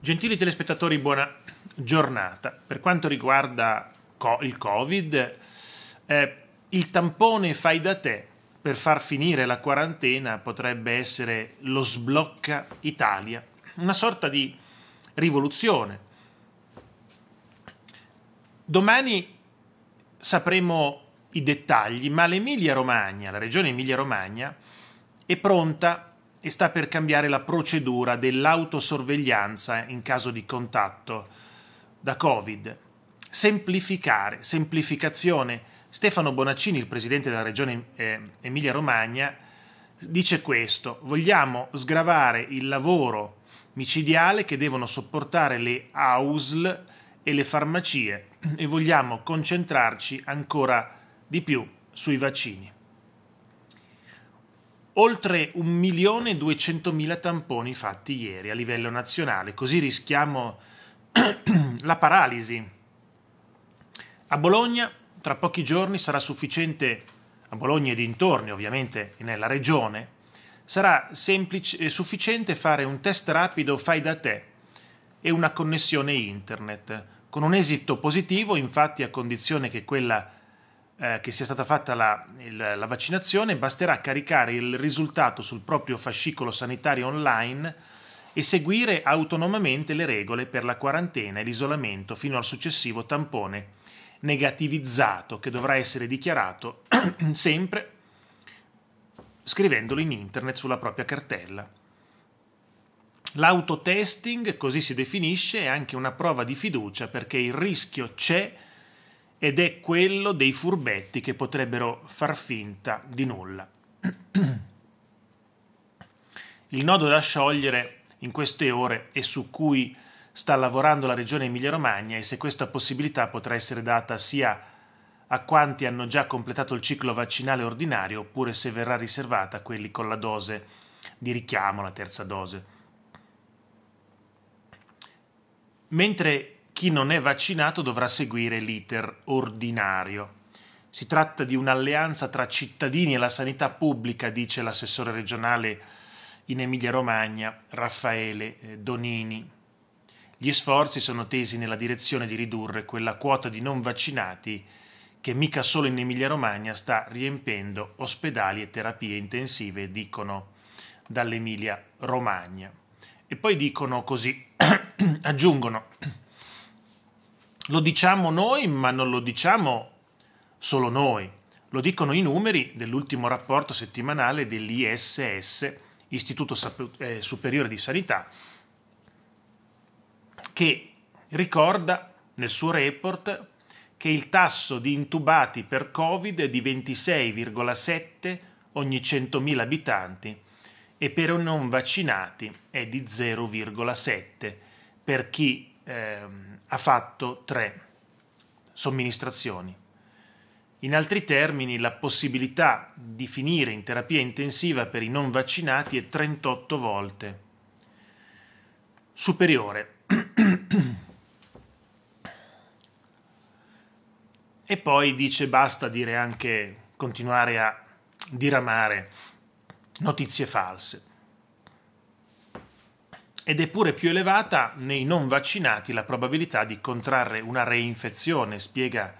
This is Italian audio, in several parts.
Gentili telespettatori, buona giornata. Per quanto riguarda co- il Covid, eh, il tampone fai da te per far finire la quarantena potrebbe essere lo sblocca Italia, una sorta di rivoluzione. Domani sapremo i dettagli, ma l'Emilia Romagna, la regione Emilia Romagna, è pronta e sta per cambiare la procedura dell'autosorveglianza in caso di contatto da Covid. Semplificare, semplificazione. Stefano Bonaccini, il presidente della regione eh, Emilia-Romagna, dice questo: vogliamo sgravare il lavoro micidiale che devono sopportare le AUSL e le farmacie e vogliamo concentrarci ancora di più sui vaccini oltre 1.200.000 tamponi fatti ieri a livello nazionale, così rischiamo la paralisi. A Bologna tra pochi giorni sarà sufficiente, a Bologna e dintorni ovviamente, nella regione, sarà semplice, eh, sufficiente fare un test rapido fai da te e una connessione internet. Con un esito positivo, infatti, a condizione che quella eh, che sia stata fatta la, il, la, vaccinazione, basterà caricare il risultato sul proprio fascicolo sanitario online e seguire autonomamente le regole per la quarantena e l'isolamento fino al successivo tampone negativizzato che dovrà essere dichiarato sempre scrivendolo in internet sulla propria cartella. L'autotesting, così si definisce, è anche una prova di fiducia perché il rischio c'è ed è quello dei furbetti che potrebbero far finta di nulla. Il nodo da sciogliere in queste ore e su cui sta lavorando la regione Emilia-Romagna e se questa possibilità potrà essere data sia a quanti hanno già completato il ciclo vaccinale ordinario oppure se verrà riservata a quelli con la dose di richiamo, la terza dose. Mentre chi non è vaccinato dovrà seguire l'iter ordinario. Si tratta di un'alleanza tra cittadini e la sanità pubblica, dice l'assessore regionale in Emilia-Romagna, Raffaele eh, Donini. Gli sforzi sono tesi nella direzione di ridurre quella quota di non vaccinati che mica solo in Emilia-Romagna sta riempendo ospedali e terapie intensive, dicono dall'Emilia-Romagna. E poi dicono così, aggiungono lo diciamo noi, ma non lo diciamo solo noi. Lo dicono i numeri dell'ultimo rapporto settimanale dell'ISS, Istituto eh, Superiore di Sanità, che ricorda nel suo report che il tasso di intubati per Covid è di 26,7 ogni 100.000 abitanti e per i non vaccinati è di 0,7 per chi ehm, ha fatto tre somministrazioni. In altri termini, la possibilità di finire in terapia intensiva per i non vaccinati è 38 volte superiore. e poi dice basta dire anche continuare a diramare notizie false ed è pure più elevata nei non vaccinati la probabilità di contrarre una reinfezione, spiega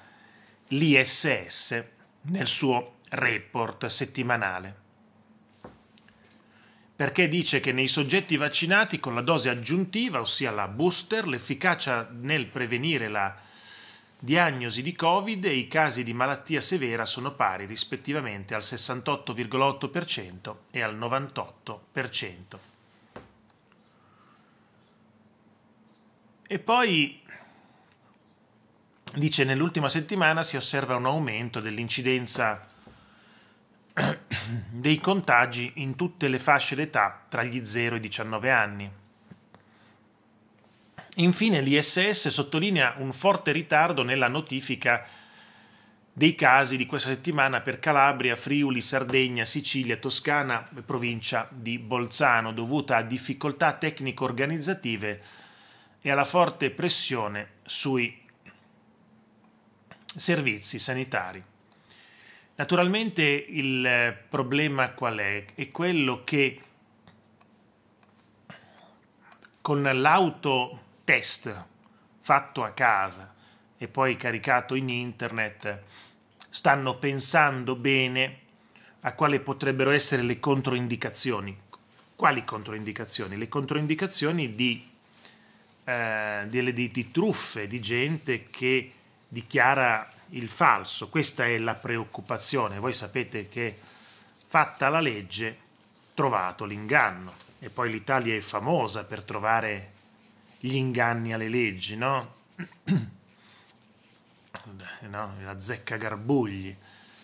l'ISS nel suo report settimanale. Perché dice che nei soggetti vaccinati con la dose aggiuntiva, ossia la booster, l'efficacia nel prevenire la diagnosi di Covid e i casi di malattia severa sono pari rispettivamente al 68,8% e al 98%. E poi dice nell'ultima settimana si osserva un aumento dell'incidenza dei contagi in tutte le fasce d'età tra gli 0 e i 19 anni. Infine l'ISS sottolinea un forte ritardo nella notifica dei casi di questa settimana per Calabria, Friuli, Sardegna, Sicilia, Toscana e provincia di Bolzano, dovuta a difficoltà tecnico-organizzative e alla forte pressione sui servizi sanitari. Naturalmente il eh, problema qual è? È quello che con l'autotest fatto a casa e poi caricato in internet stanno pensando bene a quali potrebbero essere le controindicazioni. Quali controindicazioni? Le controindicazioni di eh, delle, di, di, di, truffe, di gente che dichiara il falso. Questa è la preoccupazione. Voi sapete che fatta la legge, trovato l'inganno. E poi l'Italia è famosa per trovare gli inganni alle leggi, no? no? La zecca garbugli.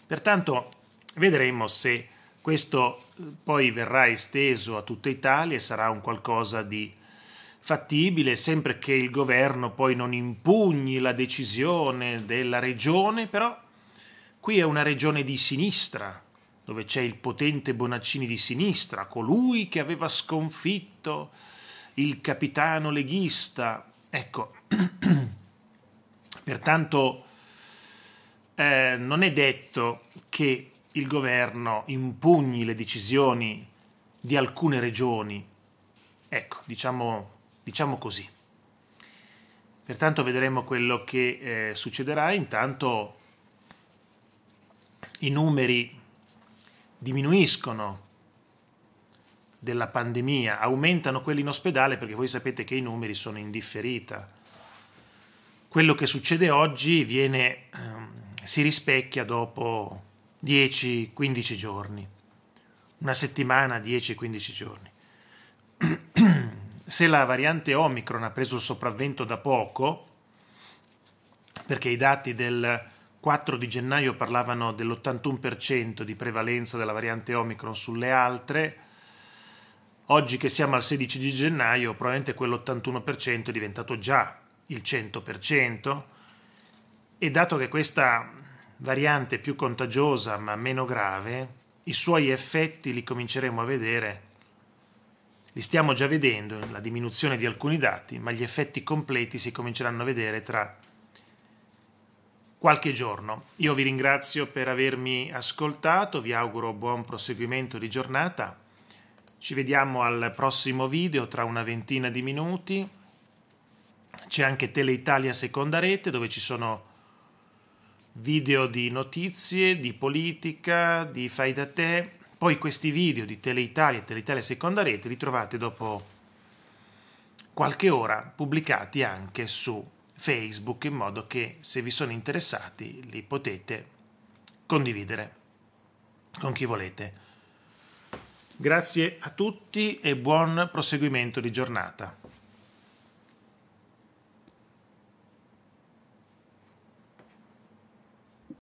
Pertanto vedremo se questo eh, poi verrà esteso a tutta Italia e sarà un qualcosa di fattibile, sempre che il governo poi non impugni la decisione della regione, però qui è una regione di sinistra, dove c'è il potente Bonaccini di sinistra, colui che aveva sconfitto il capitano leghista. Ecco, pertanto eh, non è detto che il governo impugni le decisioni di alcune regioni. Ecco, diciamo diciamo così. Pertanto vedremo quello che eh, succederà, intanto i numeri diminuiscono della pandemia, aumentano quelli in ospedale perché voi sapete che i numeri sono in differita. Quello che succede oggi viene, ehm, si rispecchia dopo 10-15 giorni, una settimana, 10-15 giorni. se la variante Omicron ha preso il sopravvento da poco, perché i dati del 4 di gennaio parlavano dell'81% di prevalenza della variante Omicron sulle altre, oggi che siamo al 16 di gennaio probabilmente quell'81% è diventato già il 100% e dato che questa variante è più contagiosa ma meno grave, i suoi effetti li cominceremo a vedere li stiamo già vedendo, la diminuzione di alcuni dati, ma gli effetti completi si cominceranno a vedere tra qualche giorno. Io vi ringrazio per avermi ascoltato, vi auguro buon proseguimento di giornata. Ci vediamo al prossimo video tra una ventina di minuti. C'è anche Tele Italia Seconda Rete dove ci sono video di notizie, di politica, di fai da te. Poi questi video di Tele Italia e Tele Italia Seconda Rete li trovate dopo qualche ora pubblicati anche su Facebook in modo che se vi sono interessati li potete condividere con chi volete. Grazie a tutti e buon proseguimento di giornata.